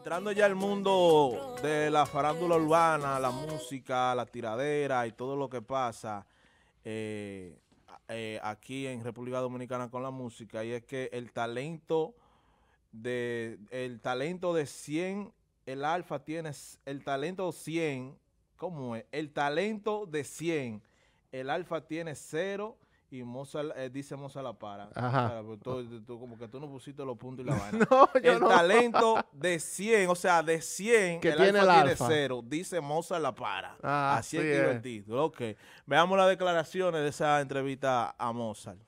entrando ya al mundo de la farándula urbana, la música, la tiradera y todo lo que pasa eh, eh, aquí en República Dominicana con la música, y es que el talento de, el talento de 100, el Alfa tiene el talento 100, ¿cómo es? El talento de 100, el Alfa tiene 0 y Mozart, eh, dice Mozart La Para. Ajá. Pues, como que tú no pusiste los puntos y la vaina. no, yo el talento de 100, o sea, de 100, que el alfa tiene cero, dice Mozart La Para. Ah, Así sí es el eh. Ok. Veamos las declaraciones de esa entrevista a Mozart.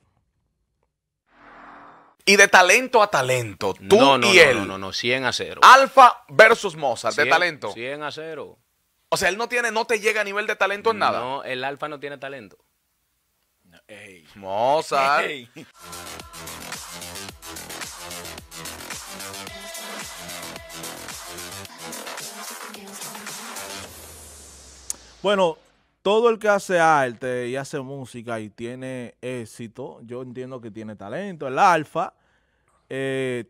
Y de talento a talento, tú no, no, y él. No, no, no, 100 a 0. Alfa versus Mozart, de talento. 100 a 0. O sea, él no tiene, no te llega a nivel de talento en nada. No, el Alfa no tiene talento. Mozart. Bueno, todo el que hace arte y hace música y tiene éxito, yo entiendo que tiene talento. El alfa, eh,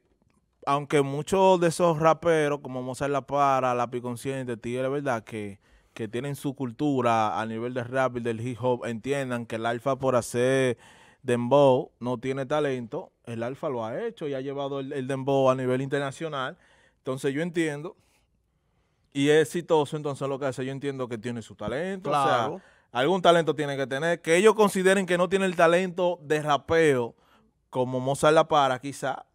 aunque muchos de esos raperos, como Mozart La Para, La Consciente, Tigre, verdad que que tienen su cultura a nivel de rap y del hip hop entiendan que el alfa por hacer dembow no tiene talento, el alfa lo ha hecho y ha llevado el, dembow a nivel internacional. Entonces yo entiendo, y es exitoso, entonces lo que hace, yo entiendo que tiene su talento. algún talento tiene que tener. Que ellos consideren que no tiene el talento de rapeo como Mozart La Para, quizá,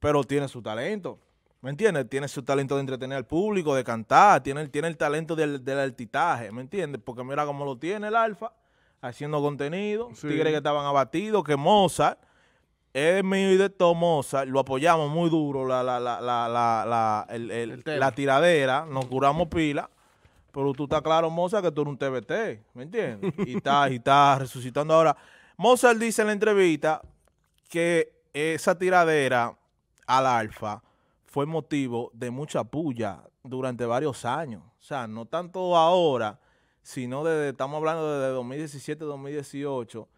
pero tiene su talento. ¿Me entiendes? Tiene su talento de entretener al público, de cantar, tiene, tiene el talento del, del altitaje, ¿me entiendes? Porque mira cómo lo tiene el Alfa, haciendo contenido, tigres que estaban abatidos, que Mozart, es mío y de todo Mozart, lo apoyamos muy duro, la, tiradera, nos curamos pila, pero tú estás claro, Mozart, que tú eres un TBT, ¿me entiendes? Y estás y está resucitando ahora. Mozart dice en la entrevista que esa tiradera al Alfa, fue motivo de mucha puya durante varios años. O sea, no tanto ahora, sino desde, estamos hablando desde 2017, 2018,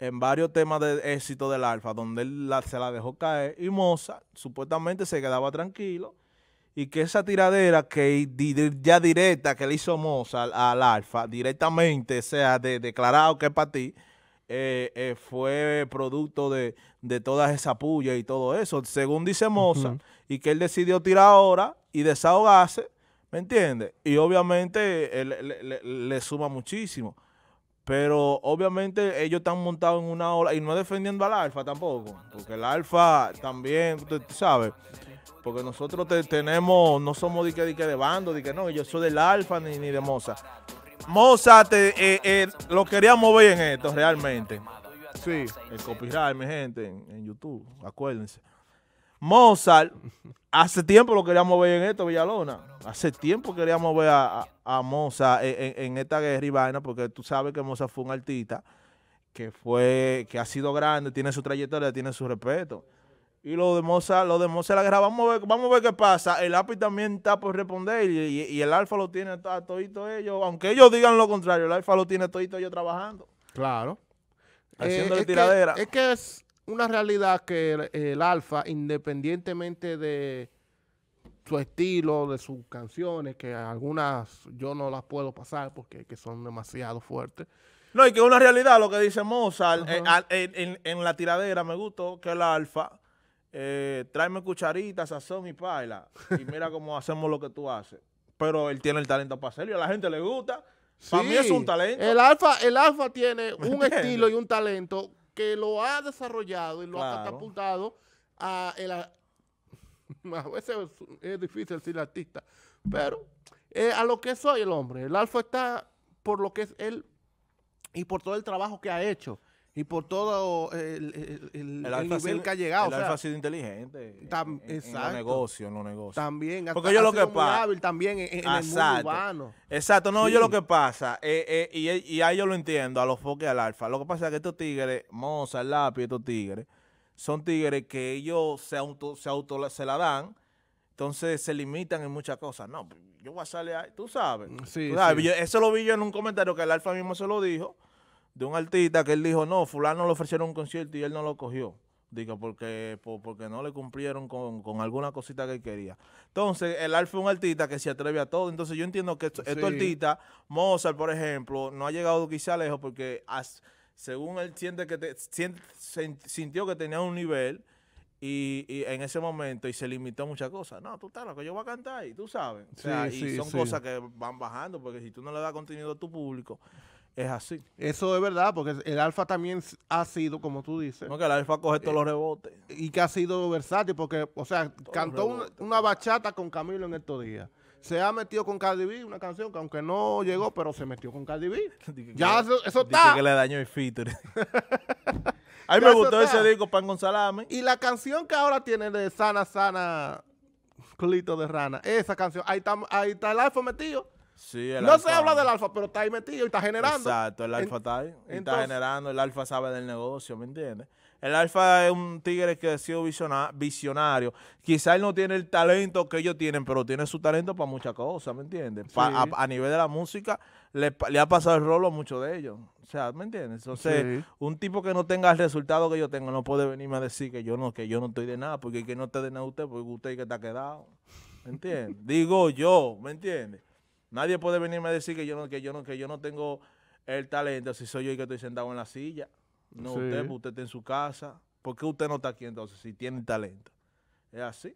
en varios temas de éxito del Alfa, donde él la, se la dejó caer y Moza supuestamente se quedaba tranquilo y que esa tiradera que ya directa que le hizo Moza al Alfa, directamente, sea de declarado que es para ti, eh, eh, fue producto de, de todas esas puya y todo eso, según dice Moza, y que él decidió tirar ahora y desahogarse, ¿me entiendes? Y obviamente él le, suma muchísimo. Pero obviamente ellos están montados en una ola y no defendiendo al Alfa tampoco, porque el Alfa también, tú, sabes, porque nosotros tenemos, no somos de que, de de bando, de que no, yo soy del Alfa ni, ni de Moza. Mozart, eh, eh, eh, lo queríamos ver en esto realmente. Sí. El copyright, mi gente, en, YouTube, acuérdense. Mozart, hace tiempo lo queríamos ver en esto, Villalona. Hace tiempo queríamos ver a, a, Mozart en, esta guerra y vaina, porque tú sabes que Mozart fue un artista que fue, que ha sido grande, tiene su trayectoria, tiene su respeto. Y lo de Moza, lo de Moza la guerra, vamos a ver, vamos a ver qué pasa. El API también está por responder y, el alfa lo tiene a, todito ellos, aunque ellos digan lo contrario, el alfa lo tiene a todito ellos trabajando. Claro. Haciendo eh, la tiradera. es que es una realidad que el, alfa, independientemente de su estilo, de sus canciones, que algunas yo no las puedo pasar porque son demasiado fuertes. No, y que es una realidad lo que dice Mozart eh, en, la tiradera, me gustó que el alfa eh, tráeme cucharita, sazón y paila. Y mira cómo hacemos lo que tú haces. Pero él tiene el talento para hacerlo y a la gente le gusta. Para mí es un talento. El alfa, el alfa tiene un estilo y un talento que lo ha desarrollado y lo ha catapultado a, el, a veces es difícil decir artista, pero eh, a lo que soy el hombre. El alfa está por lo que es él y por todo el trabajo que ha hecho y por todo eh, el, nivel que ha llegado. El alfa ha sido inteligente en, los negocios, También, Porque yo lo que pasa, también en, exacto, el mundo Exacto, no, yo lo que pasa, eh, eh, y, y, ahí yo lo entiendo, a los foques al alfa, lo que pasa es que estos tigres, Moza, el lápiz, estos tigres, son tigres que ellos se auto, se auto se la dan, entonces se limitan en muchas cosas. No, yo voy a salir ahí, tú sabes. eso lo vi yo en un comentario que el alfa mismo se lo dijo, de un artista que él dijo, no, fulano le ofrecieron un concierto y él no lo cogió. Digo, porque, porque no le cumplieron con, alguna cosita que él quería. Entonces, el Alfa es un artista que se atreve a todo. Entonces, yo entiendo que esto el Mozart, por ejemplo, no ha llegado quizá lejos porque según él siente que te, sintió que tenía un nivel y, en ese momento y se limitó a muchas cosas. No, tú estás que yo voy a cantar y tú sabes. O sea, y son cosas que van bajando porque si tú no le das contenido a tu público... Es así. Eso es verdad, porque el Alfa también ha sido, como tú dices. No, que el Alfa coge todos eh, los rebotes. Y que ha sido versátil, porque, o sea, cantó una, bachata con Camilo en estos días. Se ha metido con Cardi B, una canción que aunque no llegó, pero se metió con Cardi B. ya eso, está. que le dañó el feature. A mí me gustó ese disco, Pan con Y la canción que ahora tiene de Sana, Sana, Culito de Rana, esa canción, ahí está, ahí está el Alfa metido no se habla del alfa, pero está ahí metido y está generando. Exacto, el alfa está ahí. está generando, el alfa sabe del negocio, ¿me entiendes? El alfa es un tigre que ha sido visionario. Quizás él no tiene el talento que ellos tienen, pero tiene su talento para muchas cosas, ¿me entiendes? A, nivel de la música, le, ha pasado el rolo a muchos de ellos. O sea, ¿me entiendes? Entonces, un tipo que no tenga el resultado que yo tengo no puede venirme a decir que yo no, que yo no estoy de nada, porque que no te de nada usted, porque usted que está quedado. ¿Me entiendes? Digo yo, ¿me entiendes? Nadie puede venirme a decir que yo no, que yo no, que yo no tengo el talento si soy yo el que estoy sentado en la silla. No usted, usted está en su casa. ¿Por qué usted no está aquí entonces si tiene talento? Es así.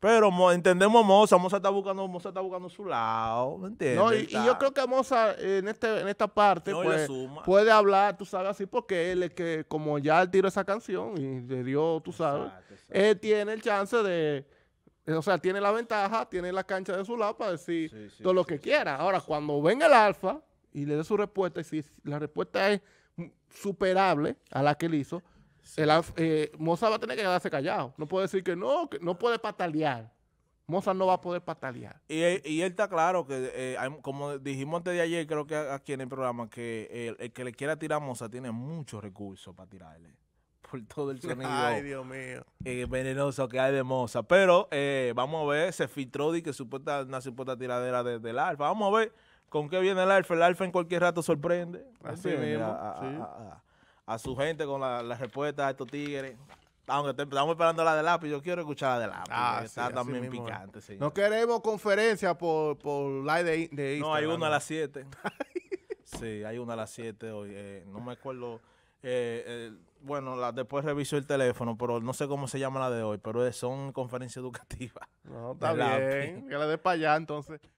Pero entendemos a Moza, Moza está buscando, está buscando su lado, ¿me entiendes? No, y, yo creo que Moza en este, en esta parte pues, puede hablar, tú sabes, así porque él es que como ya él tiró esa canción y le dio, tú sabes, él tiene el chance de o sea, tiene la ventaja, tiene la cancha de su lado para decir todo lo que quiera. Ahora, cuando venga el alfa y le dé su respuesta, y si la respuesta es superable a la que él hizo, el eh, Moza va a tener que quedarse callado. No puede decir que no, que no puede patalear. Moza no va a poder patalear. Y, eh, él está claro que, eh, como dijimos antes de ayer, creo que aquí en el programa, que el, que le quiera tirar a Moza tiene muchos recursos para tirarle por todo el sonido Ay, Dios mío. Eh, venenoso que hay de Moza. Pero eh, vamos a ver, se filtró de que supuesta, una supuesta tiradera del Alfa. Vamos a ver con qué viene el Alfa. El Alfa en cualquier rato sorprende. Así mismo. A, su gente con la, respuestas, respuesta a estos tigres. Aunque estamos esperando la de lápiz, yo quiero escuchar la de lápiz. Ah, está también picante, sí. No queremos conferencia por, por live de, Instagram. No, hay una a las 7. sí, hay una a las 7 hoy. Eh, no me acuerdo eh, eh, bueno, la, después reviso el teléfono, pero no sé cómo se llama la de hoy, pero son conferencias educativas. No, está bien. Que la de para allá, entonces.